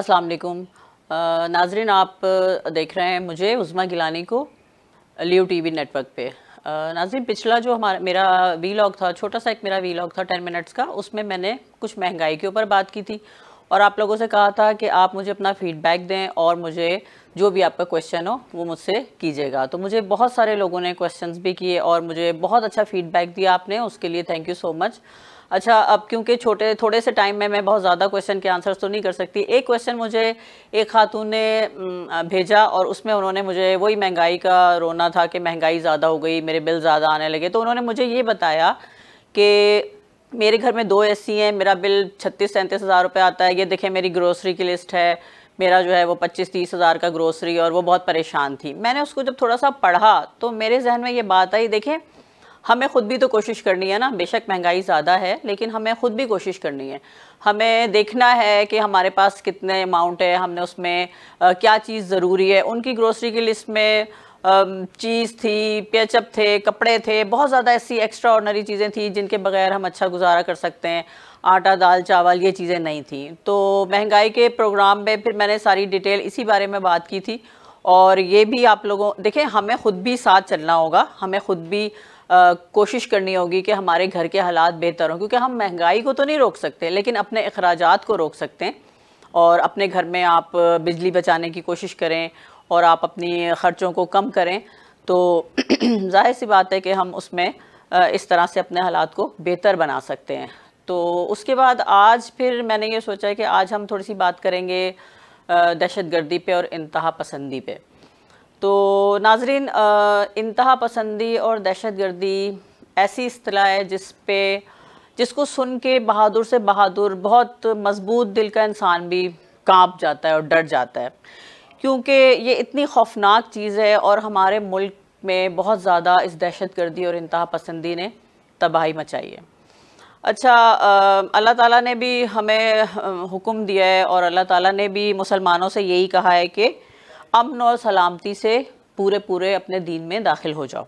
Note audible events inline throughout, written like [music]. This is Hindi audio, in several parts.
अस्सलाम वालेकुम नाजरीन आप देख रहे हैं मुझे उज़मा गिलानी को लियो टीवी नेटवर्क पे नाजरीन पिछला जो हमारा मेरा वीलॉग था छोटा सा एक मेरा वीलॉग था टेन मिनट्स का उसमें मैंने कुछ महंगाई के ऊपर बात की थी और आप लोगों से कहा था कि आप मुझे अपना फ़ीडबैक दें और मुझे जो भी आपका क्वेश्चन हो वो मुझसे कीजिएगा तो मुझे बहुत सारे लोगों ने क्वेश्चंस भी किए और मुझे बहुत अच्छा फ़ीडबैक दिया आपने उसके लिए थैंक यू सो मच अच्छा अब क्योंकि छोटे थोड़े से टाइम में मैं बहुत ज़्यादा क्वेश्चन के आंसर्स तो नहीं कर सकती एक क्वेश्चन मुझे एक खातून ने भेजा और उसमें उन्होंने मुझे वही महंगाई का रोना था कि महंगाई ज़्यादा हो गई मेरे बिल ज़्यादा आने लगे तो उन्होंने मुझे ये बताया कि मेरे घर में दो सी हैं मेरा बिल छत्तीस सैंतीस हज़ार रुपये आता है ये देखें मेरी ग्रोसरी की लिस्ट है मेरा जो है वो पच्चीस तीस हज़ार का ग्रोसरी और वो बहुत परेशान थी मैंने उसको जब थोड़ा सा पढ़ा तो मेरे जहन में ये बात आई देखें हमें ख़ुद भी तो कोशिश करनी है ना बेशक महंगाई ज़्यादा है लेकिन हमें ख़ुद भी कोशिश करनी है हमें देखना है कि हमारे पास कितने अमाउंट है हमने उसमें आ, क्या चीज़ ज़रूरी है उनकी ग्रोसरी की लिस्ट में चीज़ थी पेचअप थे कपड़े थे बहुत ज़्यादा ऐसी एक्स्ट्रा ऑर्डनरी चीज़ें थी जिनके बगैर हम अच्छा गुजारा कर सकते हैं आटा दाल चावल ये चीज़ें नहीं थी तो महंगाई के प्रोग्राम में फिर मैंने सारी डिटेल इसी बारे में बात की थी और ये भी आप लोगों देखें हमें ख़ुद भी साथ चलना होगा हमें ख़ुद भी कोशिश करनी होगी कि हमारे घर के हालात बेहतर हों क्योंकि हम महंगाई को तो नहीं रोक सकते लेकिन अपने अखराज को रोक सकते हैं और अपने घर में आप बिजली बचाने की कोशिश करें और आप अपनी ख़र्चों को कम करें तो [clears throat] जाहिर सी बात है कि हम उसमें इस तरह से अपने हालात को बेहतर बना सकते हैं तो उसके बाद आज फिर मैंने ये सोचा कि आज हम थोड़ी सी बात करेंगे दहशत गर्दी पे और इंतहा पसंदी पे तो नाजरीन इंतहा पसंदी और दहशत गर्दी ऐसी असला है जिस पे जिसको सुन के बहादुर से बहादुर बहुत मजबूत दिल का इंसान भी कांप जाता है और डर जाता है क्योंकि ये इतनी खौफनाक चीज़ है और हमारे मुल्क में बहुत ज़्यादा इस दहशत गर्दी और इंतहा पसंदी ने तबाही मचाई है अच्छा अल्लाह ताला ने भी हमें हुक्म दिया है और अल्लाह ताला ने भी मुसलमानों से यही कहा है कि अमन और सलामती से पूरे पूरे अपने दीन में दाखिल हो जाओ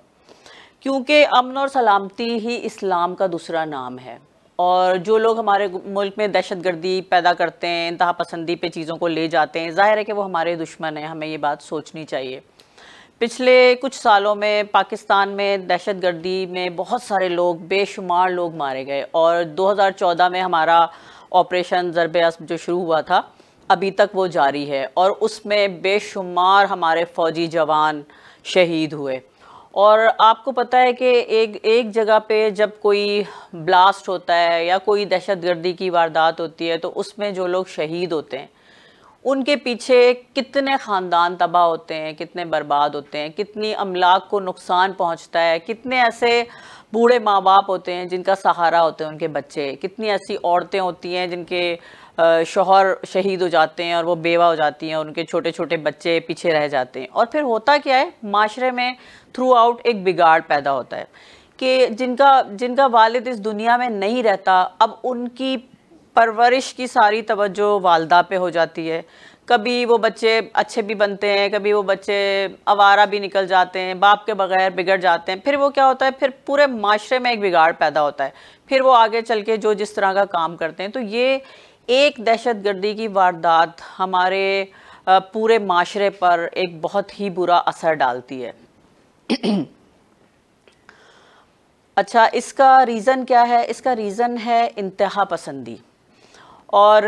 क्योंकि अमन और सलामती ही इस्लाम का दूसरा नाम है और जो लोग हमारे मुल्क में दहशत गर्दी पैदा करते हैं इंतहा पसंदी पे चीज़ों को ले जाते हैं ज़ाहिर है कि वो हमारे दुश्मन हैं हमें ये बात सोचनी चाहिए पिछले कुछ सालों में पाकिस्तान में दहशत गर्दी में बहुत सारे लोग बेशुमार लोग मारे गए और 2014 में हमारा ऑपरेशन ज़रब जो शुरू हुआ था अभी तक वो जारी है और उसमें बेशुमार हमारे फ़ौजी जवान शहीद हुए और आपको पता है कि एक एक जगह पे जब कोई ब्लास्ट होता है या कोई दहशत गर्दी की वारदात होती है तो उसमें जो लोग शहीद होते हैं उनके पीछे कितने ख़ानदान तबाह होते हैं कितने बर्बाद होते हैं कितनी अमलाक को नुकसान पहुंचता है कितने ऐसे बूढ़े माँ बाप होते हैं जिनका सहारा होते हैं उनके बच्चे कितनी ऐसी औरतें होती हैं जिनके शोहर शहीद हो जाते हैं और वो बेवा हो जाती हैं और उनके छोटे छोटे बच्चे पीछे रह जाते हैं और फिर होता क्या है माशरे में थ्रू आउट एक बिगाड़ पैदा होता है कि जिनका जिनका वालिद इस दुनिया में नहीं रहता अब उनकी परवरिश की सारी तवज्जो वालदा पे हो जाती है कभी वो बच्चे अच्छे भी बनते हैं कभी वो बच्चे आवारा भी निकल जाते हैं बाप के बगैर बिगड़ जाते हैं फिर वो क्या होता है फिर पूरे माशरे में एक बिगाड़ पैदा होता है फिर वो आगे चल के जो जिस तरह का काम करते हैं तो ये एक दहशत गर्दी की वारदात हमारे पूरे माशरे पर एक बहुत ही बुरा असर डालती है [clears throat] अच्छा इसका रीज़न क्या है इसका रीज़न है इंतहा पसंदी और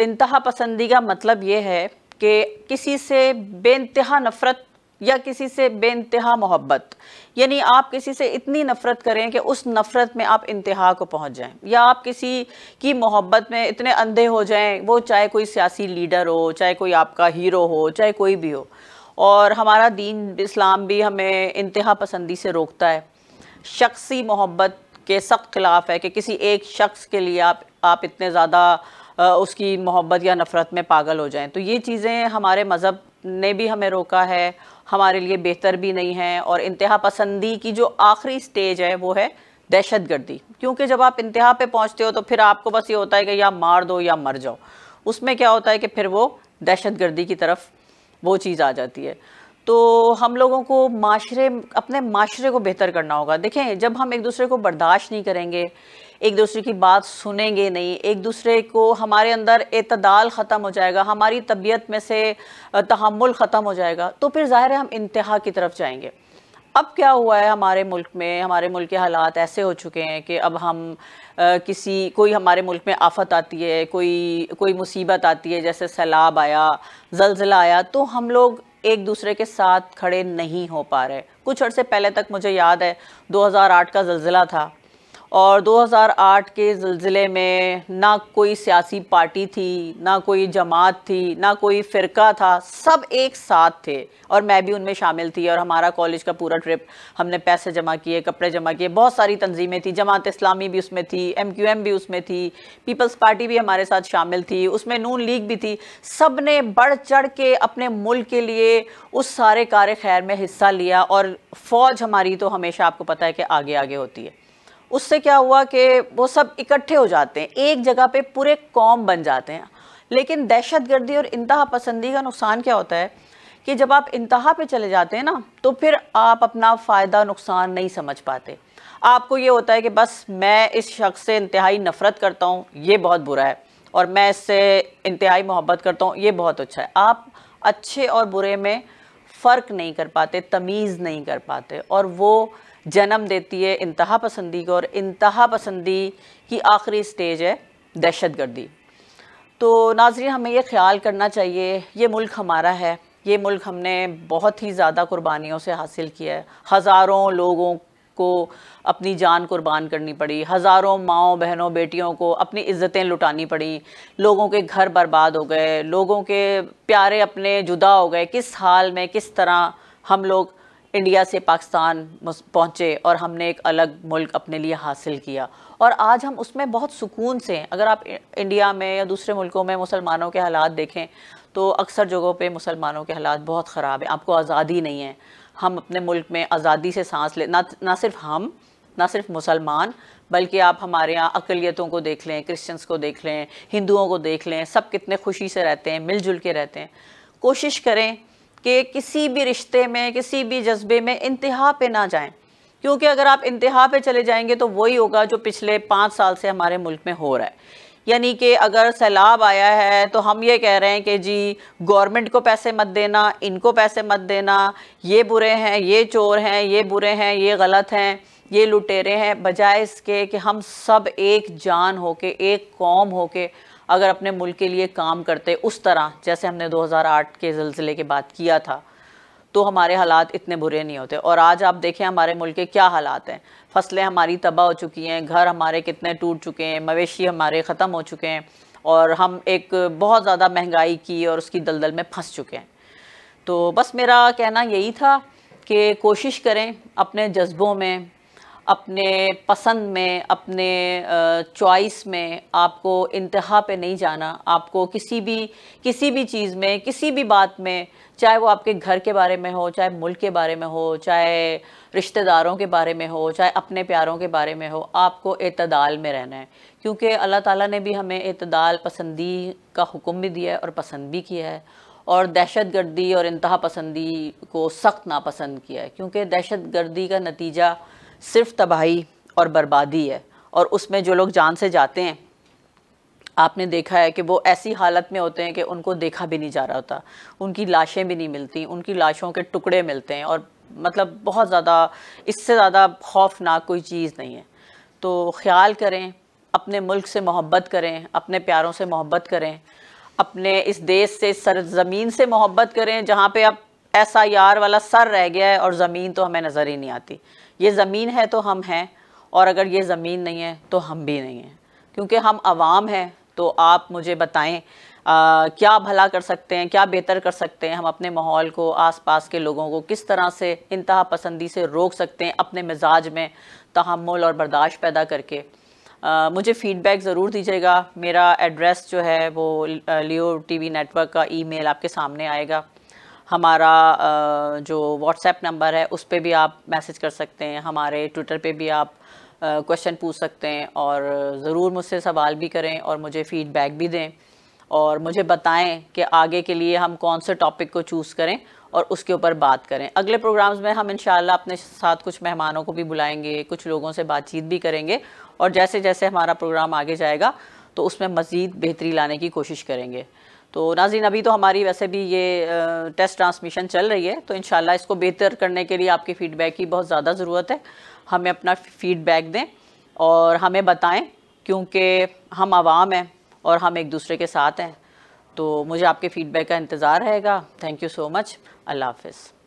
इंतहा पसंदी का मतलब ये है कि किसी से बेानतहा नफ़रत या किसी से बेानतहा मोहब्बत यानी आप किसी से इतनी नफ़रत करें कि उस नफ़रत में आप इंतहा को पहुंच जाएं या आप किसी की मोहब्बत में इतने अंधे हो जाएं वो चाहे कोई सियासी लीडर हो चाहे कोई आपका हीरो हो चाहे कोई भी हो और हमारा दीन इस्लाम भी हमें इंतहा पसंदी से रोकता है शख्सी मोहब्बत के सख्त खिलाफ है कि किसी एक शख्स के लिए आप आप इतने ज़्यादा उसकी मोहब्बत या नफ़रत में पागल हो जाएं तो ये चीज़ें हमारे मज़हब ने भी हमें रोका है हमारे लिए बेहतर भी नहीं है और इंतहा पसंदी की जो आखिरी स्टेज है वो है दहशत गर्दी क्योंकि जब आप इंतहा पे पहुंचते हो तो फिर आपको बस ये होता है कि या मार दो या मर जाओ उसमें क्या होता है कि फिर वो दहशत गर्दी की तरफ वो चीज़ आ जाती है तो हम लोगों को माशरे अपने माशरे को बेहतर करना होगा देखें जब हम एक दूसरे को बर्दाश्त नहीं करेंगे एक दूसरे की बात सुनेंगे नहीं एक दूसरे को हमारे अंदर अतदाल ख़त्म हो जाएगा हमारी तबीयत में से तहमुल ख़त्म हो जाएगा तो फिर ज़ाहिर है हम इंतहा की तरफ जाएंगे अब क्या हुआ है हमारे मुल्क में हमारे मुल्क के हालात ऐसे हो चुके हैं कि अब हम आ, किसी कोई हमारे मुल्क में आफत आती है कोई कोई मुसीबत आती है जैसे सैलाब आया जलजिला आया तो हम लोग एक दूसरे के साथ खड़े नहीं हो पा रहे कुछ अर्से पहले तक मुझे याद है 2008 का जलजिला था और 2008 के जिले में ना कोई सियासी पार्टी थी ना कोई जमात थी ना कोई फ़िरका था सब एक साथ थे और मैं भी उनमें शामिल थी और हमारा कॉलेज का पूरा ट्रिप हमने पैसे जमा किए कपड़े जमा किए बहुत सारी तंजीमें थी जमात इस्लामी भी उसमें थी एम क्यू एम भी उसमें थी पीपल्स पार्टी भी हमारे साथ शामिल थी उसमें नून लीग भी थी सब ने बढ़ चढ़ के अपने मुल्क के लिए उस सारे कार खैर में हिस्सा लिया और फ़ौज हमारी तो हमेशा आपको पता है कि आगे आगे होती है उससे क्या हुआ कि वो सब इकट्ठे हो जाते हैं एक जगह पे पूरे कौम बन जाते हैं लेकिन दहशत गर्दी और इंतहा पसंदी का नुकसान क्या होता है कि जब आप इंतहा पे चले जाते हैं ना तो फिर आप अपना फ़ायदा नुकसान नहीं समझ पाते आपको ये होता है कि बस मैं इस शख्स से इंतहाई नफ़रत करता हूँ ये बहुत बुरा है और मैं इससे इंतहाई मोहब्बत करता हूँ ये बहुत अच्छा है आप अच्छे और बुरे में फ़र्क नहीं कर पाते तमीज़ नहीं कर पाते और वो जन्म देती है इंतहा पसंदी को और इंतहा पसंदी की आखिरी स्टेज है दहशत गर्दी तो नाज़री हमें यह ख्याल करना चाहिए ये मुल्क हमारा है ये मुल्क हमने बहुत ही ज़्यादा कुर्बानियों से हासिल किया है हज़ारों लोगों को अपनी जान कुर्बान करनी पड़ी हज़ारों माओ बहनों बेटियों को अपनी इज़्ज़तें लुटानी पड़ी लोगों के घर बर्बाद हो गए लोगों के प्यारे अपने जुदा हो गए किस हाल में किस तरह हम लोग इंडिया से पाकिस्तान पहुँचे और हमने एक अलग मुल्क अपने लिए हासिल किया और आज हम उसमें बहुत सुकून से हैं अगर आप इंडिया में या दूसरे मुल्कों में मुसलमानों के हालात देखें तो अक्सर जगहों पे मुसलमानों के हालात बहुत ख़राब हैं आपको आज़ादी नहीं है हम अपने मुल्क में आज़ादी से सांस ले ना ना सिर्फ हम ना सिर्फ मुसलमान बल्कि आप हमारे यहाँ अकलीतों को देख लें क्रिश्चन्स को देख लें हिंदुओं को देख लें सब कितने खुशी से रहते हैं मिलजुल के रहते हैं कोशिश करें कि किसी भी रिश्ते में किसी भी जज्बे में इंतहा पे ना जाएं क्योंकि अगर आप इंतहा पे चले जाएंगे तो वही होगा जो पिछले पाँच साल से हमारे मुल्क में हो रहा है यानी कि अगर सैलाब आया है तो हम ये कह रहे हैं कि जी गवर्नमेंट को पैसे मत देना इनको पैसे मत देना ये बुरे हैं ये चोर हैं ये बुरे हैं ये गलत हैं ये लुटेरे हैं बजाय इसके कि हम सब एक जान हो के एक कौम हो के अगर अपने मुल्क के लिए काम करते उस तरह जैसे हमने 2008 के जलजिले के बाद किया था तो हमारे हालात इतने बुरे नहीं होते और आज आप देखें हमारे मुल्क के क्या हालात हैं फसलें हमारी तबाह हो चुकी हैं घर हमारे कितने टूट चुके हैं मवेशी हमारे ख़त्म हो चुके हैं और हम एक बहुत ज़्यादा महंगाई की और उसकी दलदल में फंस चुके हैं तो बस मेरा कहना यही था कि कोशिश करें अपने जज्बों में अपने पसंद में अपने चॉइस में आपको इंतहा पे नहीं जाना आपको किसी भी किसी भी चीज़ में किसी भी बात में चाहे वो आपके घर के बारे में हो चाहे मुल्क के बारे में हो चाहे रिश्तेदारों के बारे में हो चाहे अपने प्यारों के बारे में हो आपको अतदाल में रहना है क्योंकि अल्लाह ताला ने भी हमें अतदाल पसंदी का हुक्म भी दिया है और पसंद भी किया है और दहशत गर्दी और इंतहा पसंदी को सख्त नापसंद किया है क्योंकि दहशत गर्दी का नतीजा सिर्फ तबाही और बर्बादी है और उसमें जो लोग जान से जाते हैं आपने देखा है कि वो ऐसी हालत में होते हैं कि उनको देखा भी नहीं जा रहा होता उनकी लाशें भी नहीं मिलती उनकी लाशों के टुकड़े मिलते हैं और मतलब बहुत ज़्यादा इससे ज़्यादा खौफनाक कोई चीज़ नहीं है तो ख्याल करें अपने मुल्क से मोहब्बत करें अपने प्यारों से मोहब्बत करें अपने इस देश से सरजमीन से मोहब्बत करें जहाँ पे अब ऐसा यार वाला सर रह गया है और ज़मीन तो हमें नज़र ही नहीं आती ये ज़मीन है तो हम हैं और अगर ये ज़मीन नहीं है तो हम भी नहीं हैं क्योंकि हम आवाम हैं तो आप मुझे बताएं आ, क्या भला कर सकते हैं क्या बेहतर कर सकते हैं हम अपने माहौल को आसपास के लोगों को किस तरह से इंतहा पसंदी से रोक सकते हैं अपने मिजाज में तहमुल और बर्दाश्त पैदा करके आ, मुझे फ़ीडबैक ज़रूर दीजिएगा मेरा एड्रेस जो है वो लियो टीवी नेटवर्क का ईमेल आपके सामने आएगा हमारा जो व्हाट्सएप नंबर है उस पर भी आप मैसेज कर सकते हैं हमारे ट्विटर पे भी आप क्वेश्चन पूछ सकते हैं और ज़रूर मुझसे सवाल भी करें और मुझे फ़ीडबैक भी दें और मुझे बताएं कि आगे के लिए हम कौन से टॉपिक को चूज़ करें और उसके ऊपर बात करें अगले प्रोग्राम्स में हम इन अपने साथ कुछ मेहमानों को भी बुलाएंगे कुछ लोगों से बातचीत भी करेंगे और जैसे जैसे हमारा प्रोग्राम आगे जाएगा तो उसमें मज़ीद बेहतरी लाने की कोशिश करेंगे तो नाजीन अभी तो हमारी वैसे भी ये टेस्ट ट्रांसमिशन चल रही है तो इन इसको बेहतर करने के लिए आपके फ़ीडबैक की बहुत ज़्यादा ज़रूरत है हमें अपना फ़ीडबैक दें और हमें बताएं क्योंकि हम आवाम हैं और हम एक दूसरे के साथ हैं तो मुझे आपके फ़ीडबैक का इंतज़ार रहेगा थैंक यू सो मच अल्लाह हाफिज़